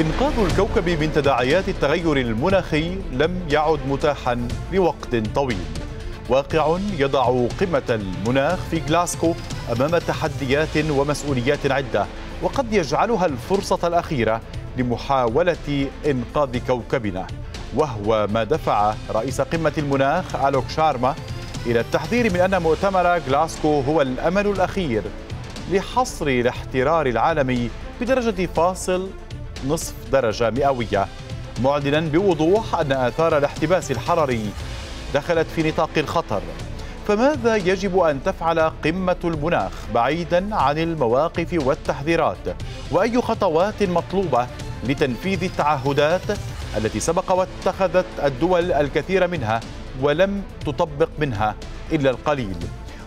إنقاذ الكوكب من تداعيات التغير المناخي لم يعد متاحا لوقت طويل واقع يضع قمة المناخ في غلاسكو أمام تحديات ومسؤوليات عدة وقد يجعلها الفرصة الأخيرة لمحاولة إنقاذ كوكبنا وهو ما دفع رئيس قمة المناخ ألوك شارما إلى التحذير من أن مؤتمر غلاسكو هو الأمل الأخير لحصر الاحترار العالمي بدرجة فاصل نصف درجة مئوية معلنا بوضوح أن آثار الاحتباس الحراري دخلت في نطاق الخطر فماذا يجب أن تفعل قمة المناخ بعيدا عن المواقف والتحذيرات وأي خطوات مطلوبة لتنفيذ التعهدات التي سبق واتخذت الدول الكثير منها ولم تطبق منها إلا القليل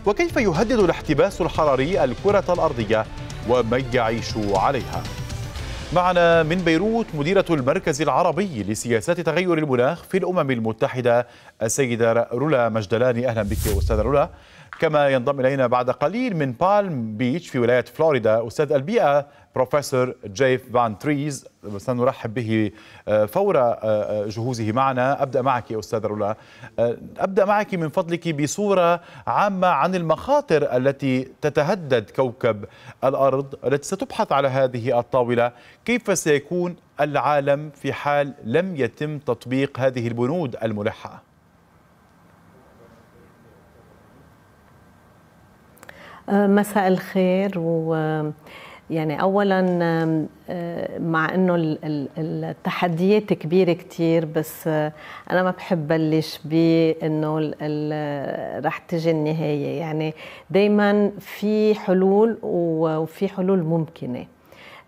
وكيف يهدد الاحتباس الحراري الكرة الأرضية ومن يعيش عليها معنا من بيروت مديرة المركز العربي لسياسات تغير المناخ في الأمم المتحدة السيدة رولا مجدلاني أهلا بك أستاذة رولا كما ينضم إلينا بعد قليل من بالم بيتش في ولاية فلوريدا أستاذ البيئة بروفيسور جيف فان تريز سنرحب به آه، فور آه، آه، جهوزه معنا أبدأ معك يا أستاذ رولا أبدأ معك من فضلك بصورة عامة عن المخاطر التي تتهدد كوكب الأرض التي ستبحث على هذه الطاولة كيف سيكون العالم في حال لم يتم تطبيق هذه البنود الملحة آه، مساء الخير و يعني اولا آه، مع انه التحديات كبيره كثير بس آه، انا ما بحب بلش بانه رح تجي النهايه يعني دائما في حلول وفي حلول ممكنه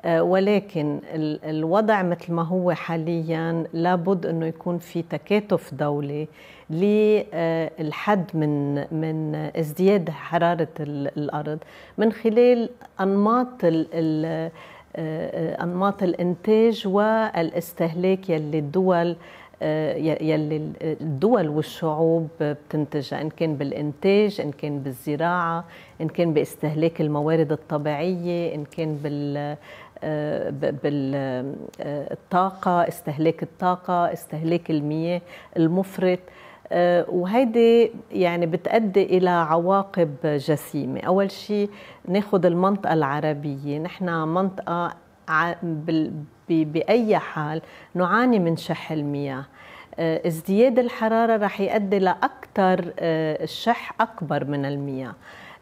آه، ولكن الوضع مثل ما هو حاليا لابد انه يكون في تكاتف دولي للحد من من ازدياد حراره الارض من خلال انماط آه، انماط الانتاج والاستهلاك يلي الدول آه، يلي الدول والشعوب بتنتجها ان كان بالانتاج ان كان بالزراعه ان كان باستهلاك الموارد الطبيعيه ان كان بال بالطاقة آه، استهلاك الطاقة استهلاك المياه المفرط آه، وهيدي يعني بتؤدي إلى عواقب جسيمة أول شيء ناخد المنطقة العربية نحن منطقة بأي حال نعاني من شح المياه آه، ازدياد الحرارة رح يؤدي لأكثر الشح أكبر من المياه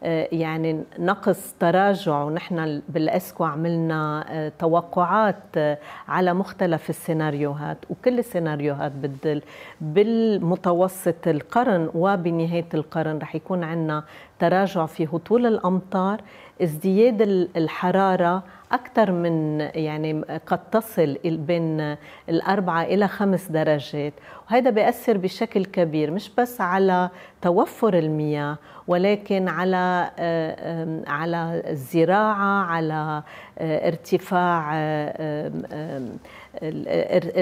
آه، يعني نقص تراجع ونحن بالاسكو عملنا آه، توقعات آه، على مختلف السيناريوهات وكل السيناريوهات بتدل بالمتوسط القرن وبنهايه القرن رح يكون عندنا تراجع في هطول الامطار ازدياد الحراره اكثر من يعني قد تصل بين الاربعه الى خمس درجات وهذا بياثر بشكل كبير مش بس على توفر المياه ولكن على آه، على الزراعه على آه، ارتفاع آه،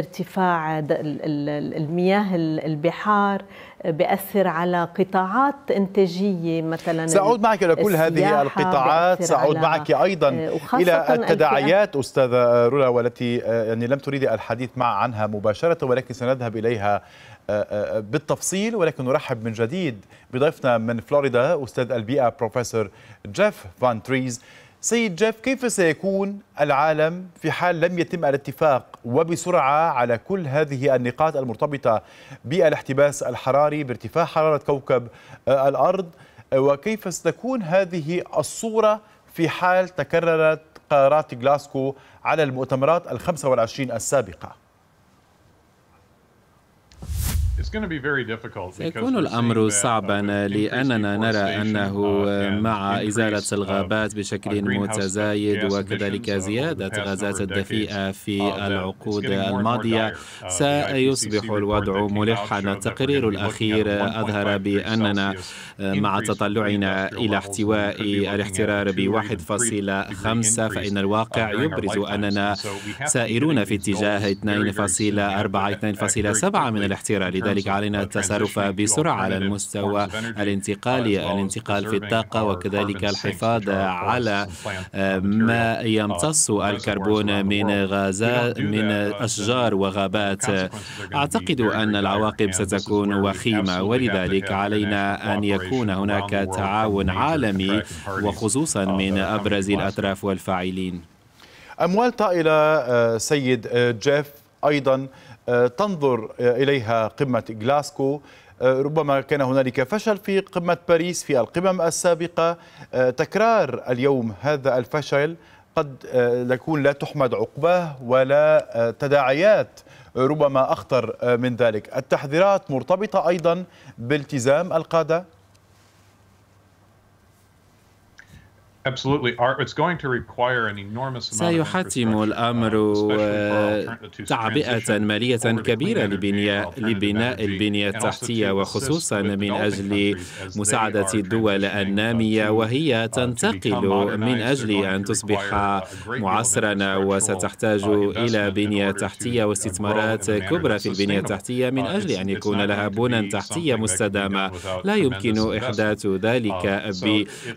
ارتفاع المياه البحار بأثر على قطاعات إنتاجية مثلا سأعود معك إلى كل هذه القطاعات سأعود معك أيضا آه، إلى التداعيات أستاذة رولا والتي آه، يعني لم تريدي الحديث مع عنها مباشرة ولكن سنذهب إليها آه، بالتفصيل ولكن نرحب من جديد بضيفنا من فلوريدا أستاذ البيئة بروفيسور جيف فان تريز سيد جيف كيف سيكون العالم في حال لم يتم الاتفاق وبسرعة على كل هذه النقاط المرتبطة بالاحتباس الحراري بارتفاع حرارة كوكب آه، الأرض آه، وكيف ستكون هذه الصورة في حال تكررت قرارات غلاسكو على المؤتمرات الخمسة والعشرين السابقة سيكون الأمر uh, صعبا لأننا نرى أنه uh, مع إزالة uh, الغابات بشكل متزايد وكذلك زيادة غازات الدفيئة في العقود الماضية سيصبح الوضع ملحا التقرير الأخير أظهر بأننا مع تطلعنا إلى احتواء الاحترار ب 1.5 فإن الواقع يبرز أننا سائرون في اتجاه 2.4 2.7 من الاحترار لذلك علينا التصرف بسرعة على المستوى الانتقالي الانتقال في الطاقة وكذلك الحفاظ على آه، ما uh, يمتص الكربون من غازات من uh, أشجار وغابات أعتقد أن العواقب ستكون وخيمة ولذلك علينا أن يكون هناك تعاون عالمي وخصوصا uh, من أبرز الأطراف والفاعلين أموال طائلة آه، سيد آه، جيف أيضا آه، تنظر آه، إليها قمة جلاسكو آه، ربما كان هنالك فشل في قمة باريس في القمم السابقة تكرار اليوم هذا الفشل قد يكون لا تحمد عقباه ولا تداعيات ربما أخطر من ذلك التحذيرات مرتبطة أيضا بالتزام القادة سيحتم uh, الأمر تعبئة مالية كبيرة لبناء, البنية التحتية وخصوصا من أجل مساعدة الدول uh, النامية uh, وهي تنتقل من أجل أن تصبح معصرا وستحتاج إلى بنية تحتية واستثمارات كبرى في البنية التحتية من أجل أن يكون لها بنى تحتية مستدامة لا يمكن إحداث ذلك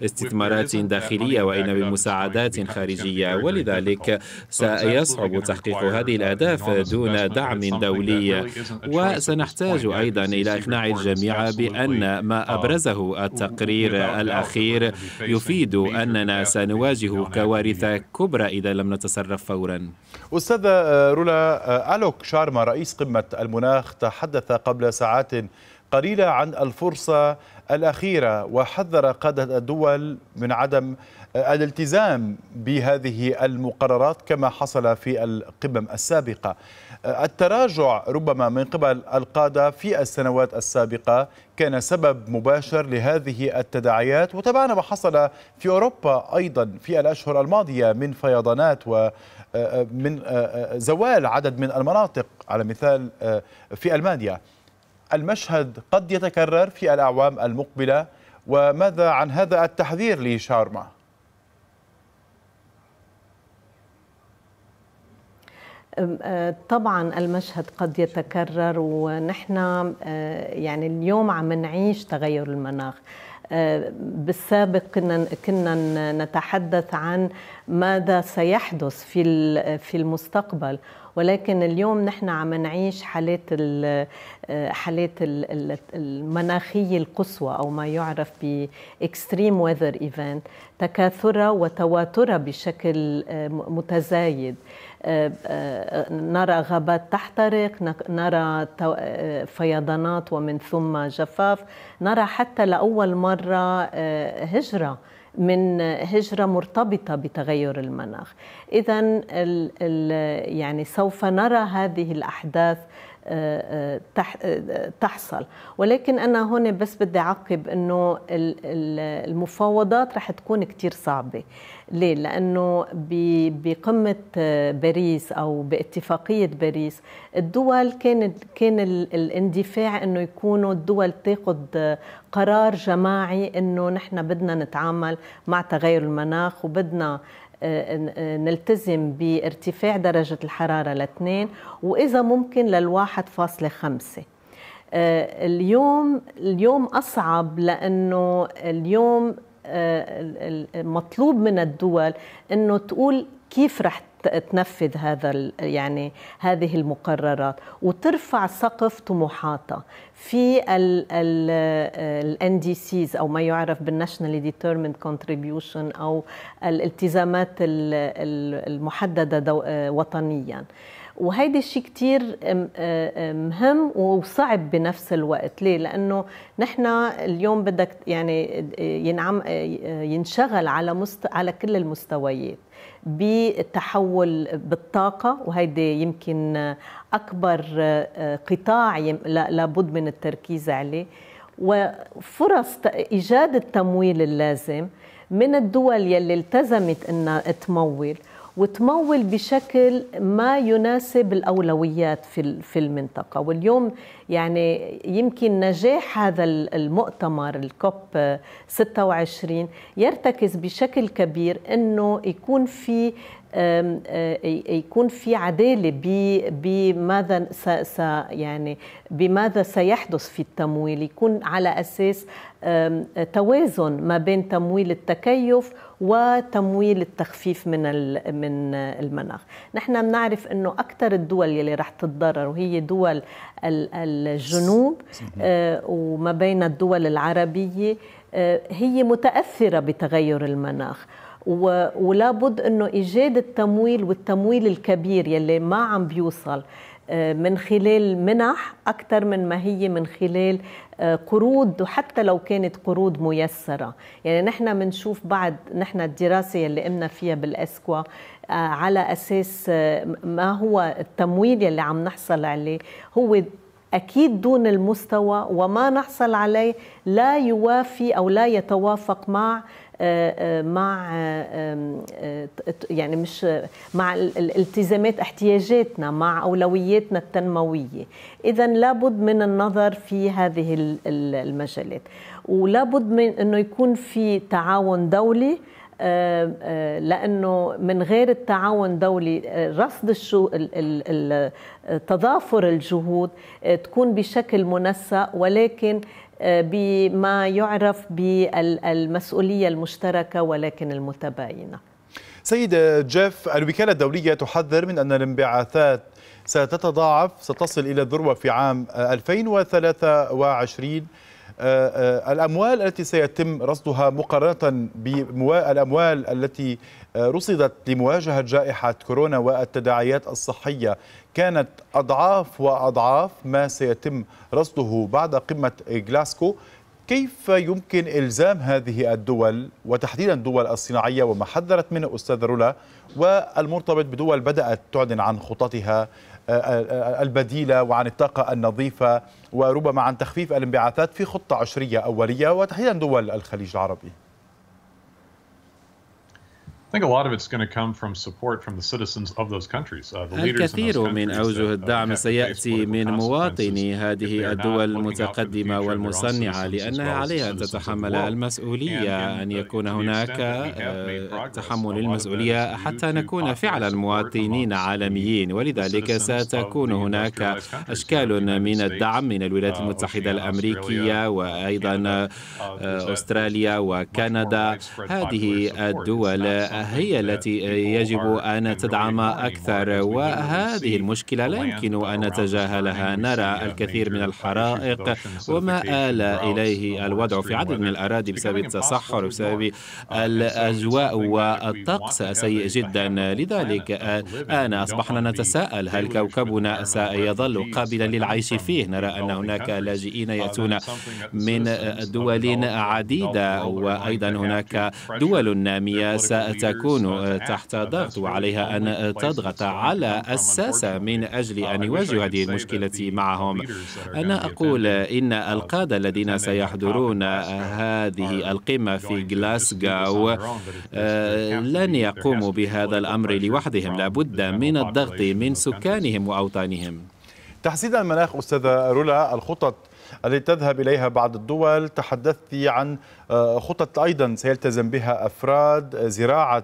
باستثمارات داخلية داخلية وإن بمساعدات خارجية ولذلك سيصعب تحقيق هذه الأهداف دون دعم دولي وسنحتاج أيضا إلى إقناع الجميع بأن ما أبرزه التقرير الأخير يفيد أننا سنواجه كوارث كبرى إذا لم نتصرف فورا أستاذ رولا آه، ألوك شارما رئيس قمة المناخ تحدث قبل ساعات قليلة عن الفرصة الأخيرة وحذر قادة الدول من عدم آه، الالتزام بهذه المقررات كما حصل في القمم السابقة آه، التراجع ربما من قبل القادة في السنوات السابقة كان سبب مباشر لهذه التداعيات وتابعنا ما حصل في أوروبا أيضا في الأشهر الماضية من فيضانات و آه، من زوال عدد من المناطق على مثال في ألمانيا المشهد قد يتكرر في الأعوام المقبلة وماذا عن هذا التحذير لشارما؟ آه، طبعا المشهد قد يتكرر ونحن آه، يعني اليوم عم نعيش تغير المناخ بالسابق كنا كنا نتحدث عن ماذا سيحدث في في المستقبل ولكن اليوم نحن عم نعيش حالات حالات المناخية القصوى أو ما يعرف بإكستريم ويذر إيفنت تكاثرها وتواترها بشكل آه، متزايد نرى غابات تحترق نرى فيضانات ومن ثم جفاف نرى حتى لأول مرة آه، هجرة من هجرة مرتبطة بتغير المناخ إذا يعني سوف نرى هذه الأحداث تحصل ولكن أنا هون بس بدي أعقب أنه المفاوضات رح تكون كتير صعبة ليه؟ لأنه بقمة باريس أو باتفاقية باريس الدول كانت كان الاندفاع أنه يكونوا الدول تاخذ قرار جماعي أنه نحن بدنا نتعامل مع تغير المناخ وبدنا نلتزم بارتفاع درجة الحرارة لاثنين وإذا ممكن للواحد فاصلة خمسة آه، اليوم اليوم أصعب لأنه اليوم آه، مطلوب من الدول أنه تقول كيف رح تنفذ هذا يعني هذه المقررات وترفع سقف طموحاتها في ال دي سيز او ما يعرف بالناشونالي ديترمند كونتريبيوشن او الالتزامات المحدده آه، وطنيا وهيدي الشيء كتير آه، مهم وصعب بنفس الوقت ليه لانه نحن اليوم بدك يعني ينعم آه، آه، ينشغل على مست... على كل المستويات بالتحول بالطاقة وهيدي يمكن أكبر قطاع لابد من التركيز عليه وفرص إيجاد التمويل اللازم من الدول يلي التزمت أنها تمول وتمول بشكل ما يناسب الأولويات في في المنطقة واليوم يعني يمكن نجاح هذا المؤتمر الكوب 26 يرتكز بشكل كبير أنه يكون في يكون في عداله بماذا يعني بماذا سيحدث في التمويل يكون على اساس توازن ما بين تمويل التكيف وتمويل التخفيف من من المناخ نحن بنعرف انه اكثر الدول يلي رح تتضرر وهي دول الجنوب وما بين الدول العربيه هي متاثره بتغير المناخ ولابد انه ايجاد التمويل والتمويل الكبير يلي ما عم بيوصل آه، من خلال منح اكثر من ما هي من خلال آه، قروض وحتى لو كانت قروض ميسره يعني نحن بنشوف بعد نحن الدراسه يلي قمنا فيها بالاسكوا آه، على اساس ما هو التمويل يلي عم نحصل عليه هو اكيد دون المستوى وما نحصل عليه لا يوافي او لا يتوافق مع آه، آه، مع آه، يعني مش مع الالتزامات احتياجاتنا مع اولوياتنا التنمويه اذا لابد من النظر في هذه المجالات ولابد من انه يكون في تعاون دولي لانه من غير التعاون دولي رصد الشو تضافر الجهود تكون بشكل منسق ولكن بما يعرف بالمسؤولية المشتركة ولكن المتباينة سيد جيف الوكالة الدولية تحذر من أن الانبعاثات ستتضاعف ستصل إلى الذروة في عام 2023 آه، آه، الأموال التي سيتم رصدها مقارنة بالأموال التي آه، رصدت لمواجهة جائحة كورونا والتداعيات الصحية كانت أضعاف وأضعاف ما سيتم رصده بعد قمة جلاسكو كيف يمكن إلزام هذه الدول وتحديدا الدول الصناعية وما حذرت منه أستاذ رولا والمرتبط بدول بدأت تعلن عن خططها آه، آه، البديلة وعن الطاقة النظيفة وربما عن تخفيف الانبعاثات في خطة عشرية أولية وتحديدا دول الخليج العربي think a lot of it's going to come from support from the citizens of those countries. Uh, the الكثير من أوجه uh, الدعم سيأتي من مواطني هذه الدول المتقدمة والمصنعة لأنها عليها أن تتحمل المسؤولية uh, أن يكون هناك uh, تحمل المسؤولية حتى نكون فعلا مواطنين عالميين ولذلك ستكون هناك أشكال من الدعم من الولايات المتحدة الأمريكية وأيضا أستراليا وكندا هذه الدول هي uh, التي يجب أن تدعم أكثر وهذه المشكلة لا يمكن أن نتجاهلها نرى الكثير من الحرائق وما آل إليه الوضع في عدد من الأراضي بسبب التصحر بسبب الأجواء والطقس سيء جدا لذلك أنا أصبحنا نتساءل هل كوكبنا سيظل قابلا للعيش فيه نرى أن هناك لاجئين uh, يأتون من دول عديدة وأيضا هناك دول نامية ستكون تكون تحت ضغط وعليها أن تضغط على الساسة من أجل أن يواجهوا هذه المشكلة معهم أنا أقول إن القادة الذين سيحضرون هذه القمة في غلاسكو آه، لن يقوموا بهذا الأمر لوحدهم لابد من الضغط من سكانهم وأوطانهم تحسين المناخ أستاذة رولا الخطط التي تذهب إليها بعض الدول تحدثت عن آه، خطط أيضا سيلتزم بها أفراد آه، زراعة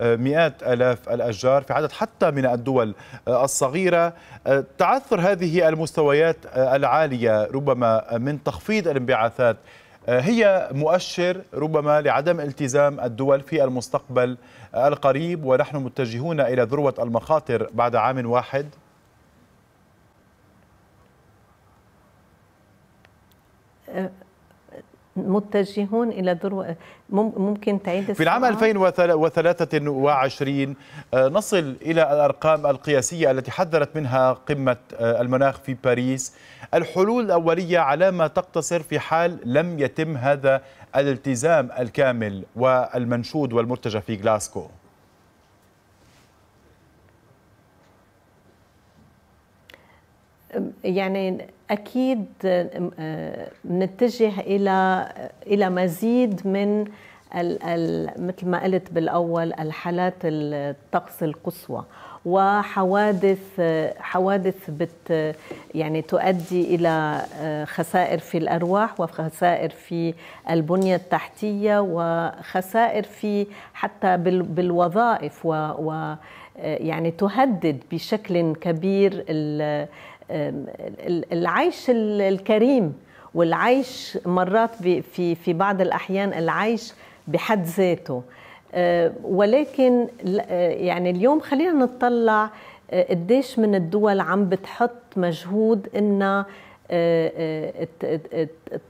آه، مئات الاف الاشجار في عدد حتى من الدول الصغيره تعثر هذه المستويات العاليه ربما من تخفيض الانبعاثات هي مؤشر ربما لعدم التزام الدول في المستقبل القريب ونحن متجهون الى ذروه المخاطر بعد عام واحد متجهون الى ذروه ممكن تعيد في العام 2023 آه، نصل الى الارقام القياسيه التي حذرت منها قمه آه، المناخ في باريس الحلول الاوليه على ما تقتصر في حال لم يتم هذا الالتزام الكامل والمنشود والمرتجى في غلاسكو يعني اكيد آه، نتجه الى الى مزيد من مثل ما قلت بالاول الحالات الطقس القصوى وحوادث حوادث بت يعني تؤدي الى آه، خسائر في الارواح وخسائر في البنيه التحتيه وخسائر في حتى بالوظائف و, و آه، يعني تهدد بشكل كبير العيش الكريم والعيش مرات في في بعض الاحيان العيش بحد ذاته أه، ولكن أه، يعني اليوم خلينا نطلع أه، قديش من الدول عم بتحط مجهود انها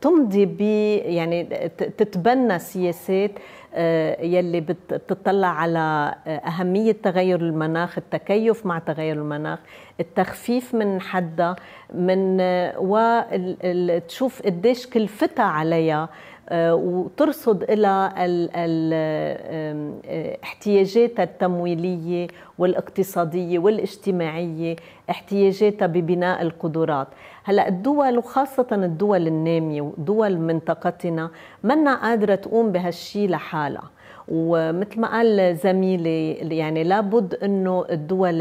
تمضي ب يعني تتبنى سياسات آه، يلي بتطلع على آه، أهمية تغير المناخ التكيف مع تغير المناخ التخفيف من حدها من آه، وتشوف قديش كلفتها عليها وترصد إلى احتياجاتها التمويلية والاقتصادية والاجتماعية احتياجاتها ببناء القدرات هلا الدول وخاصه الدول الناميه ودول منطقتنا منا قادره تقوم بهالشيء لحالها ومثل ما قال زميلي يعني لابد انه الدول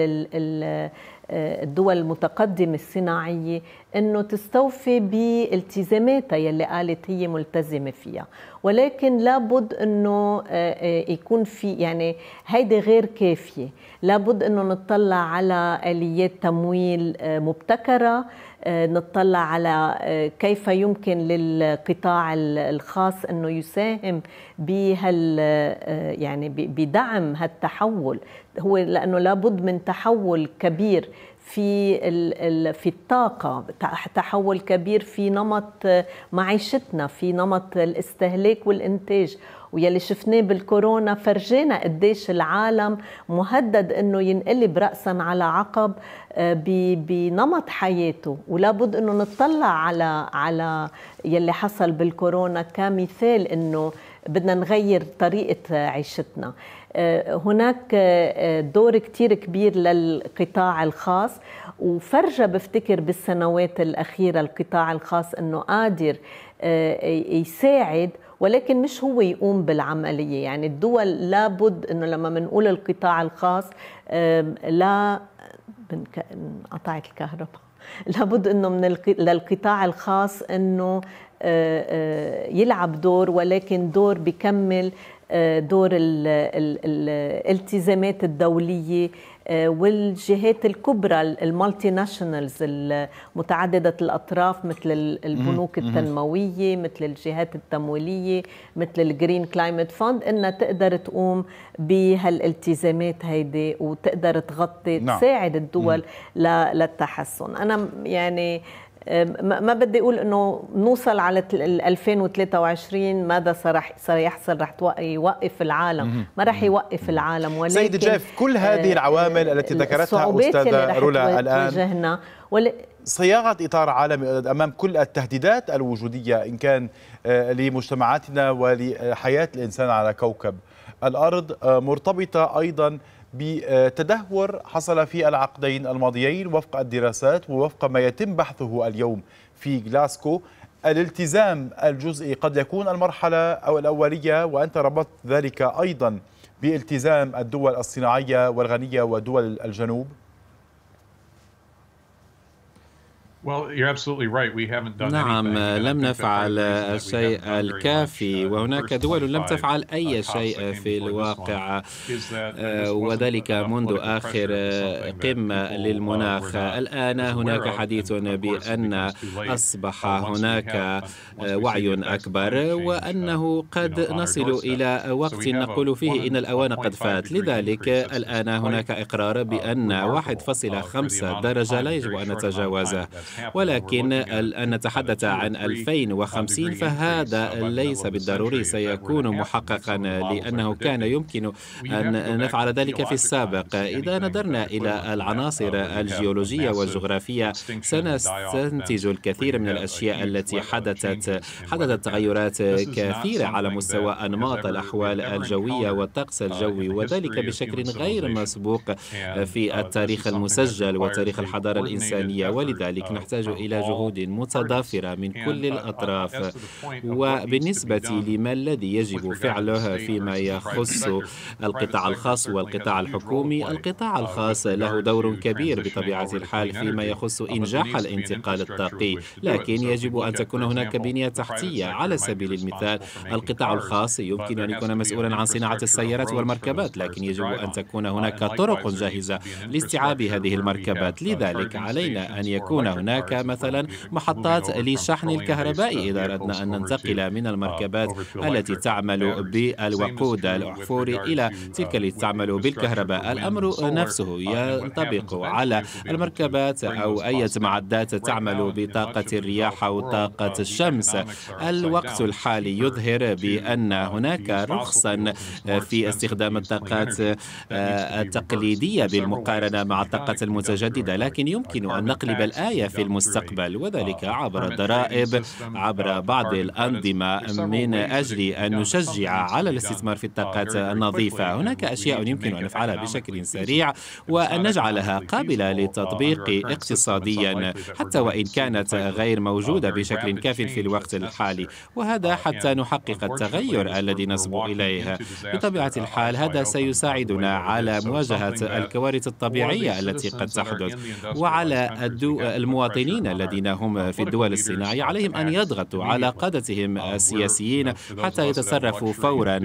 الدول المتقدمة الصناعية أنه تستوفي بالتزاماتها يلي قالت هي ملتزمة فيها ولكن لابد أنه آه، آه، يكون في يعني هيدي غير كافية لابد أنه نطلع على آليات تمويل آه، مبتكرة آه، نطلع على آه، كيف يمكن للقطاع الخاص انه يساهم بهال يعني بدعم هالتحول هو لانه لابد من تحول كبير في في الطاقه تحول كبير في نمط معيشتنا في نمط الاستهلاك والانتاج ويلي شفناه بالكورونا فرجينا قديش العالم مهدد انه ينقلب راسا على عقب بنمط حياته ولابد انه نطلع على على يلي حصل بالكورونا كمثال انه بدنا نغير طريقة عيشتنا آه، هناك آه، آه، دور كتير كبير للقطاع الخاص وفرجة بفتكر بالسنوات الأخيرة القطاع الخاص أنه قادر يساعد ولكن مش هو يقوم بالعملية يعني الدول لابد أنه لما بنقول القطاع الخاص لا انقطعت الكهرباء لابد انه من للقطاع الخاص انه آه، آه، يلعب دور ولكن دور بيكمل آه، دور الالتزامات الدولية والجهات الكبرى المالتي ناشونالز المتعددة الأطراف مثل البنوك التنموية مثل الجهات التمويلية مثل الجرين كلايمت فوند إنها تقدر تقوم بهالالتزامات هيدي وتقدر تغطي نعم. تساعد الدول للتحسن أنا يعني ما بدي اقول انه نوصل على 2023 ماذا سرح سيحصل رح يوقف العالم ما رح يوقف العالم ولكن سيد جيف كل آه، هذه العوامل التي ذكرتها استاذه رولا الان صياغه اطار عالمي امام كل التهديدات الوجوديه ان كان آه، لمجتمعاتنا ولحياه الانسان على كوكب الارض آه، مرتبطه ايضا بتدهور حصل في العقدين الماضيين وفق الدراسات ووفق ما يتم بحثه اليوم في جلاسكو الالتزام الجزئي قد يكون المرحلة أو الأولية وأنت ربطت ذلك أيضا بالتزام الدول الصناعية والغنية ودول الجنوب نعم آه، لم نفعل الشيء الكافي uh, وهناك دول لم تفعل أي شيء في الواقع آه، وذلك منذ آخر آه، قمة uh, للمناخ الآن هناك حديث بأن أصبح هناك وعي أكبر وأنه قد نصل إلى وقت نقول فيه إن الأوان قد فات لذلك الآن هناك uh, إقرار بأن 1.5 درجة لا يجب أن نتجاوزه ولكن أن نتحدث عن 2050 فهذا ليس بالضروري سيكون محققا لأنه كان يمكن أن نفعل ذلك في السابق إذا نظرنا إلى uh, العناصر الجيولوجية والجغرافية سنستنتج الكثير من الأشياء التي حدثت حدثت تغيرات كثيرة على مستوى أنماط الأحوال الجوية والطقس uh, الجوي وذلك بشكل غير مسبوق في uh, التاريخ المسجل وتاريخ الحضارة الإنسانية ولذلك يحتاج إلى جهود متضافرة من كل uh, الأطراف وبالنسبة لما الذي يجب فعله فيما يخص القطاع الخاص والقطاع الحكومي uh, القطاع الخاص له دور كبير بطبيعة الحال فيما يخص إنجاح الانتقال الطاقي لكن يجب أن تكون هناك بنية تحتية على سبيل المثال القطاع الخاص يمكن أن يكون مسؤولا عن صناعة السيارات والمركبات لكن يجب أن تكون هناك طرق جاهزة لاستيعاب هذه المركبات لذلك علينا أن يكون هناك هناك مثلا محطات لشحن الكهرباء إذا أردنا أن ننتقل من المركبات التي تعمل بالوقود الأحفوري إلى تلك التي تعمل بالكهرباء الأمر نفسه ينطبق على المركبات أو أي معدات تعمل بطاقة الرياح أو طاقة الشمس الوقت الحالي يظهر بأن هناك رخصا في استخدام الطاقات التقليدية بالمقارنة مع الطاقة المتجددة لكن يمكن أن نقلب الآية في في المستقبل وذلك آه، عبر الضرائب عبر آه، بعض الأنظمة من أجل أن نشجع على الاستثمار في آه، الطاقات النظيفة هناك أشياء يمكن أن نفعلها بشكل سريع وأن نجعلها قابلة للتطبيق اقتصاديا حتى وإن كانت غير موجودة بشكل كاف في الوقت الحالي وهذا uh, حتى نحقق التغير الذي نصبو إليه بطبيعة uh, الحال هذا سيساعدنا على مواجهة الكوارث الطبيعية التي قد تحدث وعلى المواطنين المواطنين الذين هم في الدول الصناعية عليهم أن يضغطوا على قادتهم السياسيين حتى يتصرفوا فورا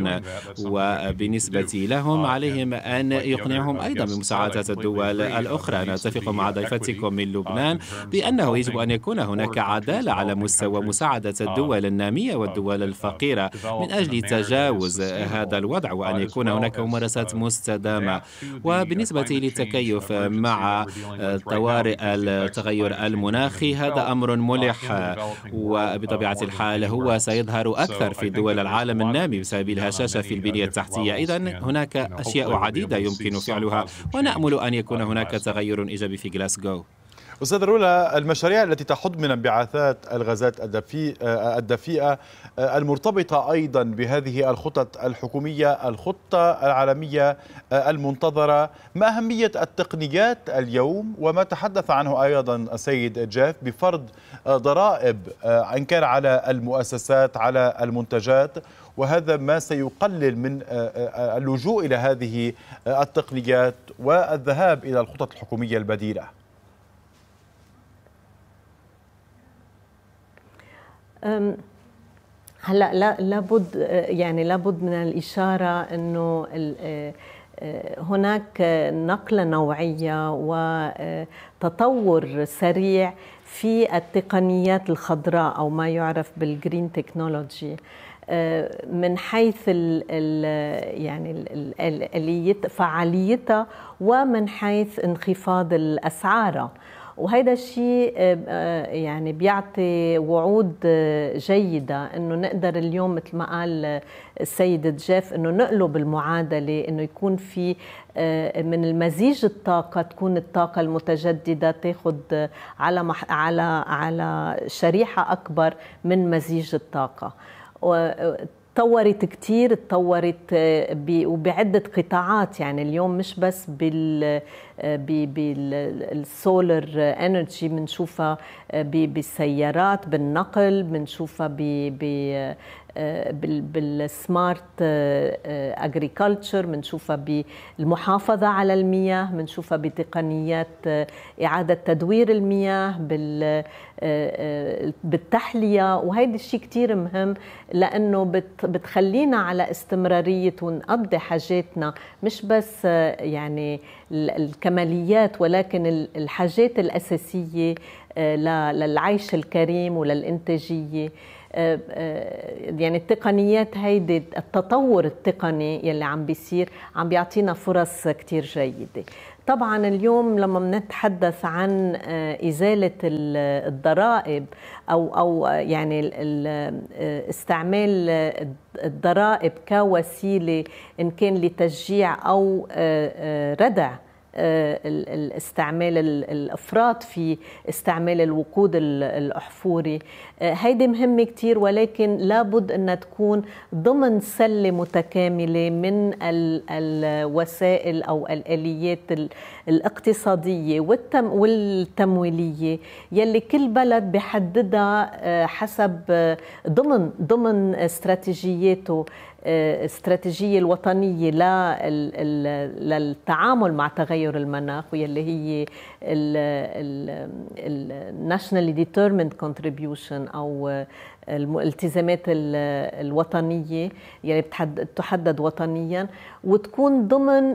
وبالنسبة لهم عليهم أن يقنعهم أيضا بمساعدة الدول الأخرى أنا أتفق مع ضيفتكم من لبنان بأنه يجب أن يكون هناك عدالة على مستوى مساعدة الدول النامية والدول الفقيرة من أجل تجاوز هذا الوضع uh, وأن يكون هناك ممارسات uh, مستدامة uh, وبالنسبة للتكيف مع طوارئ التغير المناخي هذا أمر ملح وبطبيعة الحال هو سيظهر أكثر في دول العالم النامي بسبب الهشاشة في البنية التحتية إذا هناك أشياء عديدة يمكن فعلها ونأمل أن يكون هناك تغير إيجابي في جلاسكو استاذ رولا المشاريع التي تحد من انبعاثات الغازات الدفيئه المرتبطه ايضا بهذه الخطط الحكوميه الخطه العالميه المنتظره ما اهميه التقنيات اليوم وما تحدث عنه ايضا السيد جاف بفرض ضرائب ان كان على المؤسسات على المنتجات وهذا ما سيقلل من اللجوء الى هذه التقنيات والذهاب الى الخطط الحكوميه البديله هلا لا لابد يعني لابد من الاشاره انه هناك نقله نوعيه وتطور سريع في التقنيات الخضراء او ما يعرف بالجرين تكنولوجي من حيث ال الـ يعني ال فعاليتها ومن حيث انخفاض الاسعار وهيدا الشيء آه، آه، يعني بيعطي وعود آه، جيدة أنه نقدر اليوم مثل ما قال السيد جيف أنه نقلب المعادلة أنه يكون في من المزيج الطاقة تكون الطاقة المتجددة تاخد على مح على على شريحة أكبر من مزيج الطاقة تطورت كتير تطورت آه، وبعدة قطاعات يعني اليوم مش بس بال آه، بالسولر انرجي بنشوفها آه، بالسيارات بالنقل بنشوفها بالسمارت اجريكلتشر بنشوفها بالمحافظه على المياه بنشوفها بتقنيات آه، اعاده تدوير المياه بال آه، آه، بالتحليه وهيدا الشيء كثير مهم لانه بتخلينا على استمراريه ونقضي حاجاتنا مش بس يعني الكماليات ولكن الحاجات الاساسيه للعيش الكريم وللانتاجيه آه، آه، يعني التقنيات هيدي التطور التقني يلي عم بيصير عم بيعطينا فرص كتير جيده طبعا اليوم لما بنتحدث عن آه، ازاله الضرائب او او يعني استعمال الضرائب كوسيله ان كان لتشجيع او ردع الاستعمال الافراط في استعمال الوقود الاحفوري آه، هيدي مهمة كتير ولكن لابد أنها تكون ضمن سلة متكاملة من الوسائل أو الآليات الاقتصادية والتمويلية يلي كل بلد بحددها آه، حسب آه، ضمن ضمن استراتيجياته الاستراتيجية الوطنية للتعامل مع تغير المناخ واللي هي الناشونال ديتيرمنت كونتريبيوشن او الالتزامات الوطنيه يعني بتحدد تحدد وطنيا وتكون ضمن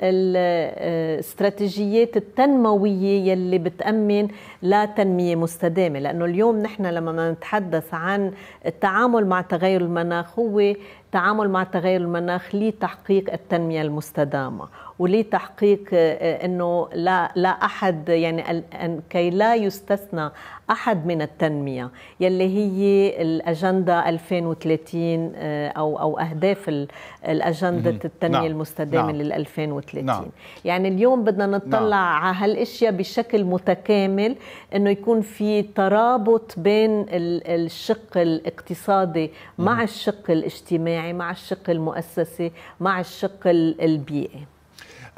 الاستراتيجيات آه، التنمويه يلي بتامن لتنميه مستدامه لانه اليوم نحن لما نتحدث عن التعامل مع تغير المناخ هو تعامل مع تغير المناخ لتحقيق التنمية المستدامة ولتحقيق آه، آه، انه لا لا احد يعني كي لا يستثنى احد من التنميه يلي هي الاجنده 2030 او او اهداف الاجنده التنميه نعم. المستدامه نعم. لل 2030 نعم. يعني اليوم بدنا نطلع نعم. على هالاشياء بشكل متكامل انه يكون في ترابط بين الشق الاقتصادي مع مع الشق الاجتماعي مع الشق المؤسسي مع الشق البيئي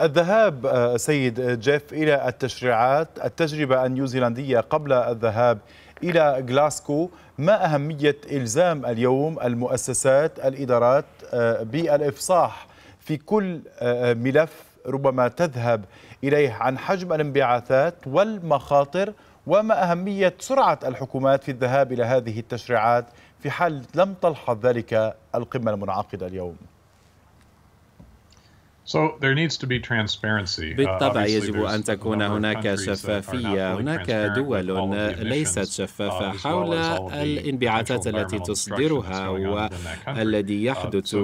الذهاب آه، سيد جيف إلى التشريعات التجربة النيوزيلندية قبل الذهاب إلى غلاسكو ما أهمية إلزام اليوم المؤسسات الإدارات آه، بالإفصاح في كل آه، آه، ملف ربما تذهب إليه عن حجم الانبعاثات والمخاطر وما أهمية سرعة الحكومات في الذهاب إلى هذه التشريعات في حال لم تلحظ ذلك القمة المنعقدة اليوم بالطبع uh, يجب أن تكون هناك شفافية هناك دول ليست uh, شفافة حول الانبعاثات التي تصدرها والذي uh, يحدث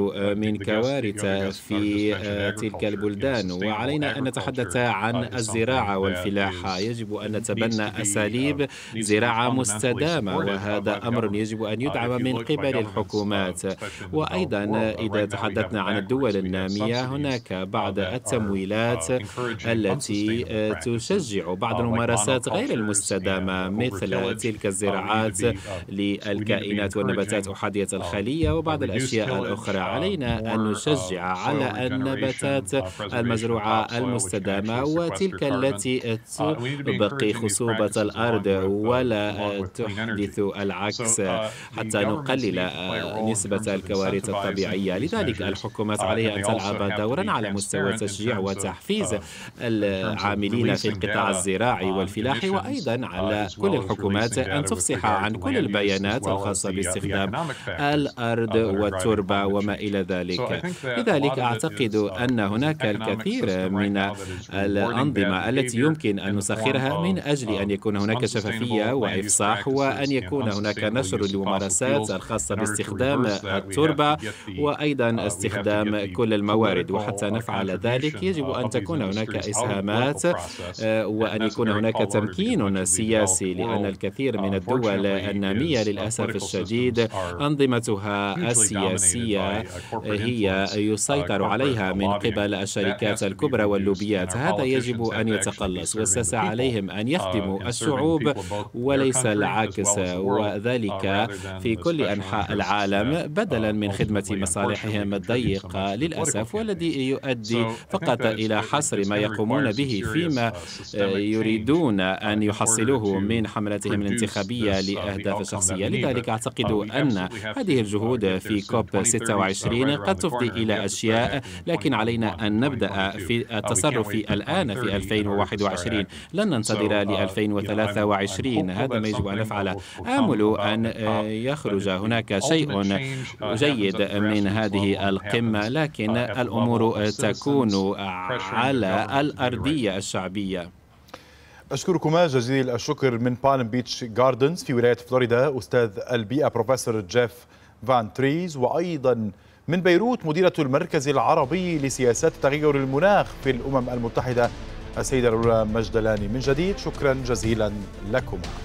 من كوارث في تلك البلدان وعلينا أن نتحدث عن الزراعة والفلاحة يجب أن نتبنى أساليب زراعة مستدامة وهذا أمر يجب أن يدعم من قبل الحكومات وأيضا إذا تحدثنا عن الدول النامية هناك بعض التمويلات التي آه، تشجع بعض الممارسات غير المستدامة مثل um, تلك الزراعات للكائنات والنباتات أحادية الخلية uh, وبعض الأشياء الأخرى uh, علينا أن uh, نشجع على النباتات المزروعة المستدامة وتلك التي تبقي خصوبة الأرض ولا تحدث العكس حتى نقلل نسبة الكوارث الطبيعية لذلك الحكومات عليها أن تلعب دورا على مستوى تشجيع وتحفيز uh, العاملين في القطاع الزراعي uh, والفلاحي وأيضا uh, على كل الحكومات أن تفصح عن كل البيانات الخاصة باستخدام الأرض والتربة وما إلى ذلك لذلك أعتقد أن هناك الكثير من الأنظمة التي يمكن أن نسخرها من أجل أن يكون هناك شفافية وإفصاح وأن يكون هناك نشر للممارسات الخاصة باستخدام التربة وأيضا استخدام كل الموارد وحتى نفعل ذلك يجب أن تكون هناك إسهامات آه، وأن يكون هناك تمكين سياسي لأن الكثير من uh, الدول النامية uh, للأسف الشديد أنظمتها uh, السياسية هي يسيطر عليها من قبل الشركات الكبرى واللوبيات هذا يجب أن يتقلص وسس عليهم أن يخدموا الشعوب وليس العكس وذلك في كل أنحاء العالم بدلا من خدمة مصالحهم الضيقة للأسف والذي يؤدي فقط إلى حصر ما يقومون به فيما uh, آه، يريدون أن يحصلوه من حملتهم الانتخابية uh, لأهداف شخصية لذلك أعتقد uh, أن هذه الجهود في كوب 26 قد تفضي إلى أشياء لكن علينا أن نبدأ في التصرف الآن في 2021 لن ننتظر ل 2023 هذا ما يجب أن نفعله آمل أن آه، يخرج هناك شيء جيد من هذه القمة لكن الأمور تكون على الأرضية الشعبية أشكركما جزيل الشكر من بالم بيتش جاردنز في ولاية فلوريدا أستاذ البيئة بروفيسور جيف فان تريز وأيضا من بيروت مديرة المركز العربي لسياسات تغير المناخ في الأمم المتحدة السيدة لولا مجدلاني من جديد شكرا جزيلا لكما